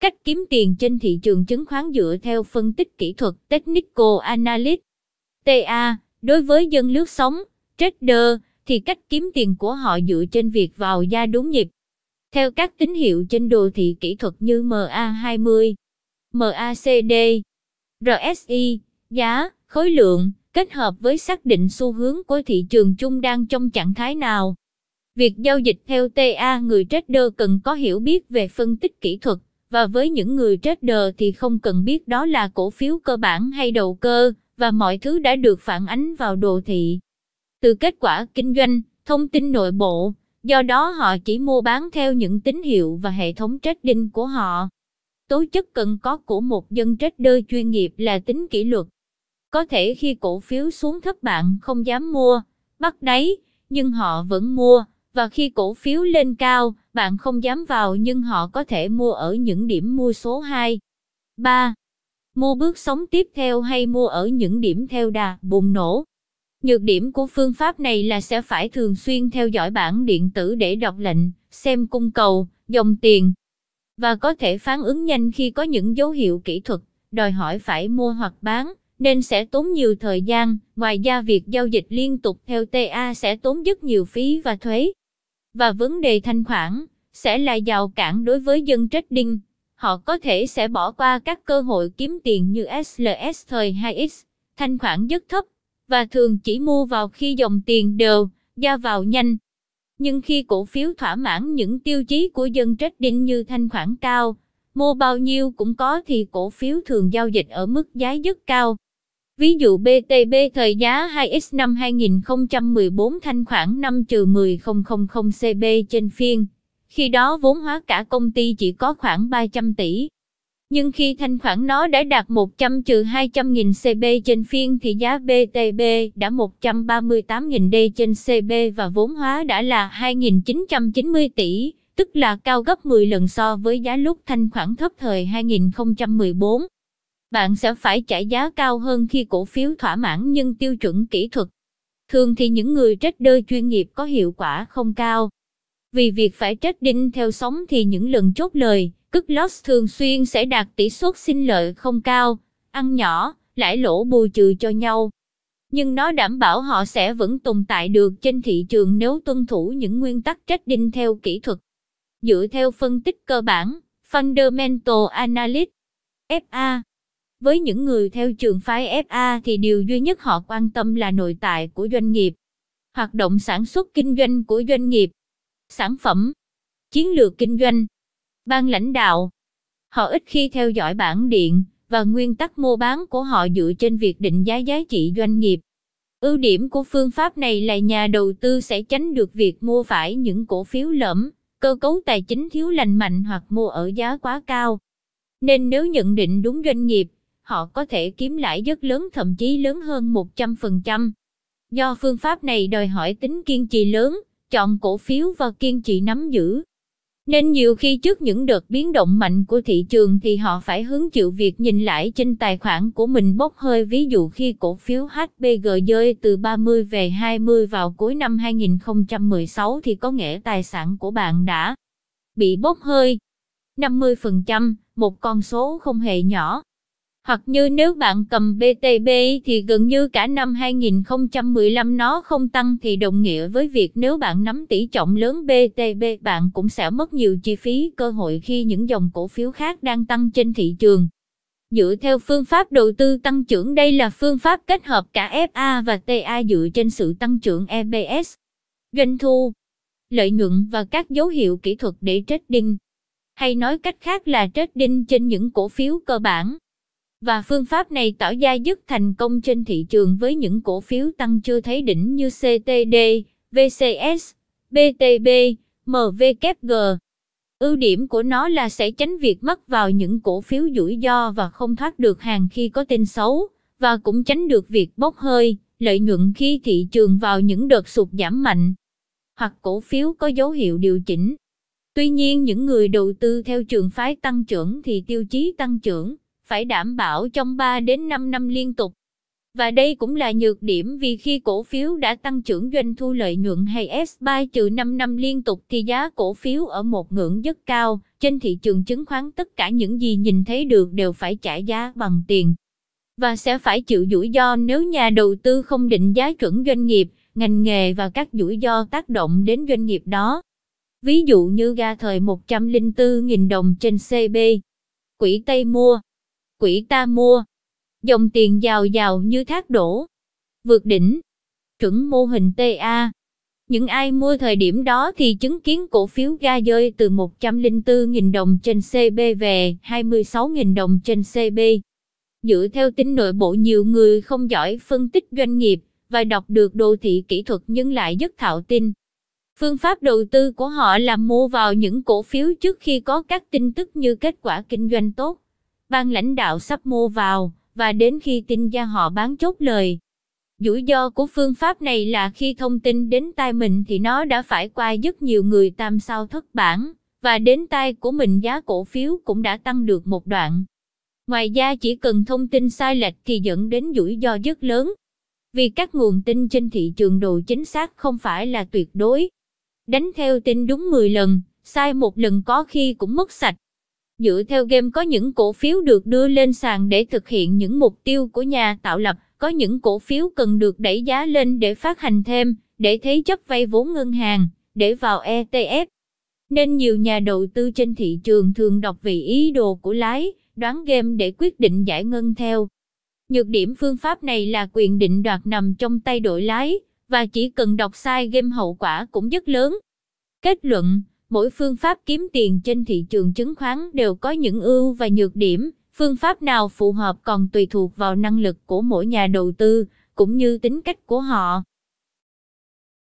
Cách kiếm tiền trên thị trường chứng khoán dựa theo phân tích kỹ thuật Technical Analyst TA, đối với dân lướt sóng, trader, thì cách kiếm tiền của họ dựa trên việc vào gia đúng nhịp. Theo các tín hiệu trên đồ thị kỹ thuật như MA20, MACD, RSI, giá, khối lượng, kết hợp với xác định xu hướng của thị trường chung đang trong trạng thái nào. Việc giao dịch theo TA người trader cần có hiểu biết về phân tích kỹ thuật và với những người trader thì không cần biết đó là cổ phiếu cơ bản hay đầu cơ, và mọi thứ đã được phản ánh vào đồ thị. Từ kết quả kinh doanh, thông tin nội bộ, do đó họ chỉ mua bán theo những tín hiệu và hệ thống trading của họ. Tố chất cần có của một dân trader chuyên nghiệp là tính kỷ luật. Có thể khi cổ phiếu xuống thấp bạn không dám mua, bắt đáy, nhưng họ vẫn mua, và khi cổ phiếu lên cao, bạn không dám vào nhưng họ có thể mua ở những điểm mua số 2. 3. Mua bước sóng tiếp theo hay mua ở những điểm theo đà bùng nổ. Nhược điểm của phương pháp này là sẽ phải thường xuyên theo dõi bản điện tử để đọc lệnh, xem cung cầu, dòng tiền và có thể phản ứng nhanh khi có những dấu hiệu kỹ thuật đòi hỏi phải mua hoặc bán nên sẽ tốn nhiều thời gian, ngoài ra việc giao dịch liên tục theo TA sẽ tốn rất nhiều phí và thuế và vấn đề thanh khoản sẽ là rào cản đối với dân trading. Họ có thể sẽ bỏ qua các cơ hội kiếm tiền như SLS thời 2X, thanh khoản rất thấp, và thường chỉ mua vào khi dòng tiền đều, ra vào nhanh. Nhưng khi cổ phiếu thỏa mãn những tiêu chí của dân trading như thanh khoản cao, mua bao nhiêu cũng có thì cổ phiếu thường giao dịch ở mức giá rất cao. Ví dụ BTB thời giá 2X năm 2014 thanh khoản 5 trừ 10000 CB trên phiên. Khi đó vốn hóa cả công ty chỉ có khoảng 300 tỷ. Nhưng khi thanh khoản nó đã đạt 100 trừ 200 nghìn CB trên phiên thì giá BTB đã 138 nghìn D trên CB và vốn hóa đã là 2.990 tỷ, tức là cao gấp 10 lần so với giá lúc thanh khoản thấp thời 2014 bạn sẽ phải trả giá cao hơn khi cổ phiếu thỏa mãn nhưng tiêu chuẩn kỹ thuật. Thường thì những người trader chuyên nghiệp có hiệu quả không cao. Vì việc phải trading theo sóng thì những lần chốt lời, cất loss thường xuyên sẽ đạt tỷ suất sinh lợi không cao, ăn nhỏ, lãi lỗ bù trừ cho nhau. Nhưng nó đảm bảo họ sẽ vẫn tồn tại được trên thị trường nếu tuân thủ những nguyên tắc trading theo kỹ thuật. Dựa theo phân tích cơ bản, Fundamental Analysis, FA với những người theo trường phái FA thì điều duy nhất họ quan tâm là nội tại của doanh nghiệp, hoạt động sản xuất kinh doanh của doanh nghiệp, sản phẩm, chiến lược kinh doanh, ban lãnh đạo. Họ ít khi theo dõi bảng điện và nguyên tắc mua bán của họ dựa trên việc định giá giá trị doanh nghiệp. Ưu điểm của phương pháp này là nhà đầu tư sẽ tránh được việc mua phải những cổ phiếu lõm, cơ cấu tài chính thiếu lành mạnh hoặc mua ở giá quá cao. Nên nếu nhận định đúng doanh nghiệp họ có thể kiếm lãi rất lớn thậm chí lớn hơn 100%. Do phương pháp này đòi hỏi tính kiên trì lớn, chọn cổ phiếu và kiên trì nắm giữ. Nên nhiều khi trước những đợt biến động mạnh của thị trường thì họ phải hứng chịu việc nhìn lãi trên tài khoản của mình bốc hơi ví dụ khi cổ phiếu HPG rơi từ 30 về 20 vào cuối năm 2016 thì có nghĩa tài sản của bạn đã bị bốc hơi. 50%, một con số không hề nhỏ hoặc như nếu bạn cầm BTB thì gần như cả năm 2015 nó không tăng thì đồng nghĩa với việc nếu bạn nắm tỷ trọng lớn BTB bạn cũng sẽ mất nhiều chi phí cơ hội khi những dòng cổ phiếu khác đang tăng trên thị trường. Dựa theo phương pháp đầu tư tăng trưởng đây là phương pháp kết hợp cả FA và TA dựa trên sự tăng trưởng EBS doanh thu, lợi nhuận và các dấu hiệu kỹ thuật để trading. Hay nói cách khác là trading trên những cổ phiếu cơ bản. Và phương pháp này tỏ ra dứt thành công trên thị trường với những cổ phiếu tăng chưa thấy đỉnh như CTD, VCS, BTB, MVKG. Ưu điểm của nó là sẽ tránh việc mắc vào những cổ phiếu rủi ro và không thoát được hàng khi có tin xấu, và cũng tránh được việc bốc hơi, lợi nhuận khi thị trường vào những đợt sụt giảm mạnh, hoặc cổ phiếu có dấu hiệu điều chỉnh. Tuy nhiên những người đầu tư theo trường phái tăng trưởng thì tiêu chí tăng trưởng phải đảm bảo trong 3 đến 5 năm liên tục. Và đây cũng là nhược điểm vì khi cổ phiếu đã tăng trưởng doanh thu lợi nhuận hay S3 trừ 5 năm liên tục thì giá cổ phiếu ở một ngưỡng rất cao, trên thị trường chứng khoán tất cả những gì nhìn thấy được đều phải trả giá bằng tiền. Và sẽ phải chịu rủi ro nếu nhà đầu tư không định giá chuẩn doanh nghiệp, ngành nghề và các rủi ro tác động đến doanh nghiệp đó. Ví dụ như ga thời 104.000 đồng trên CB. Quỹ Tây mua Quỹ ta mua. Dòng tiền giàu giàu như thác đổ. Vượt đỉnh. Chuẩn mô hình TA. Những ai mua thời điểm đó thì chứng kiến cổ phiếu ga rơi từ 104.000 đồng trên CB về 26.000 đồng trên CB. Dựa theo tính nội bộ nhiều người không giỏi phân tích doanh nghiệp và đọc được đồ thị kỹ thuật nhưng lại rất thạo tin. Phương pháp đầu tư của họ là mua vào những cổ phiếu trước khi có các tin tức như kết quả kinh doanh tốt ban lãnh đạo sắp mua vào, và đến khi tin ra họ bán chốt lời. Rủi ro của phương pháp này là khi thông tin đến tai mình thì nó đã phải qua rất nhiều người tam sao thất bản, và đến tai của mình giá cổ phiếu cũng đã tăng được một đoạn. Ngoài ra chỉ cần thông tin sai lệch thì dẫn đến rủi ro rất lớn, vì các nguồn tin trên thị trường đồ chính xác không phải là tuyệt đối. Đánh theo tin đúng 10 lần, sai một lần có khi cũng mất sạch. Dựa theo game có những cổ phiếu được đưa lên sàn để thực hiện những mục tiêu của nhà tạo lập, có những cổ phiếu cần được đẩy giá lên để phát hành thêm, để thế chấp vay vốn ngân hàng, để vào ETF. Nên nhiều nhà đầu tư trên thị trường thường đọc vị ý đồ của lái, đoán game để quyết định giải ngân theo. Nhược điểm phương pháp này là quyền định đoạt nằm trong tay đội lái, và chỉ cần đọc sai game hậu quả cũng rất lớn. Kết luận Mỗi phương pháp kiếm tiền trên thị trường chứng khoán đều có những ưu và nhược điểm, phương pháp nào phù hợp còn tùy thuộc vào năng lực của mỗi nhà đầu tư, cũng như tính cách của họ.